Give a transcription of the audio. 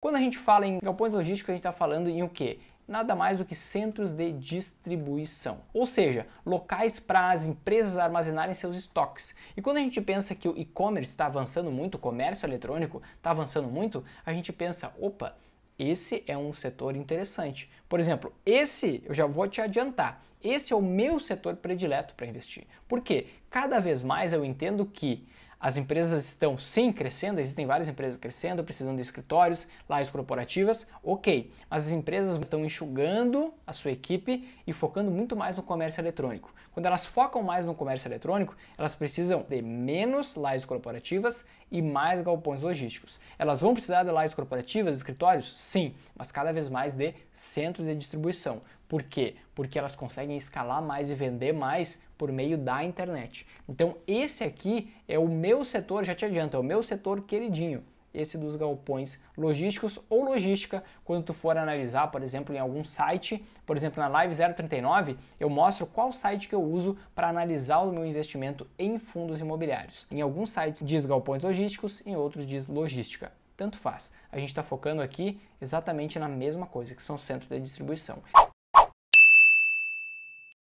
Quando a gente fala em galpões logísticos, a gente está falando em o quê? Nada mais do que centros de distribuição, ou seja, locais para as empresas armazenarem seus estoques. E quando a gente pensa que o e-commerce está avançando muito, o comércio eletrônico está avançando muito, a gente pensa, opa, esse é um setor interessante. Por exemplo, esse, eu já vou te adiantar, esse é o meu setor predileto para investir. Por quê? Cada vez mais eu entendo que as empresas estão sim crescendo, existem várias empresas crescendo, precisando de escritórios, lajes corporativas, ok. Mas as empresas estão enxugando a sua equipe e focando muito mais no comércio eletrônico. Quando elas focam mais no comércio eletrônico, elas precisam de menos lajes corporativas e mais galpões logísticos. Elas vão precisar de lajes corporativas, escritórios? Sim, mas cada vez mais de centros de distribuição. Por quê? Porque elas conseguem escalar mais e vender mais por meio da internet. Então, esse aqui é o meu setor, já te adianto, é o meu setor queridinho esse dos galpões logísticos ou logística, quando tu for analisar, por exemplo, em algum site, por exemplo, na Live 039, eu mostro qual site que eu uso para analisar o meu investimento em fundos imobiliários. Em alguns sites diz galpões logísticos, em outros diz logística. Tanto faz. A gente está focando aqui exatamente na mesma coisa, que são centros de distribuição.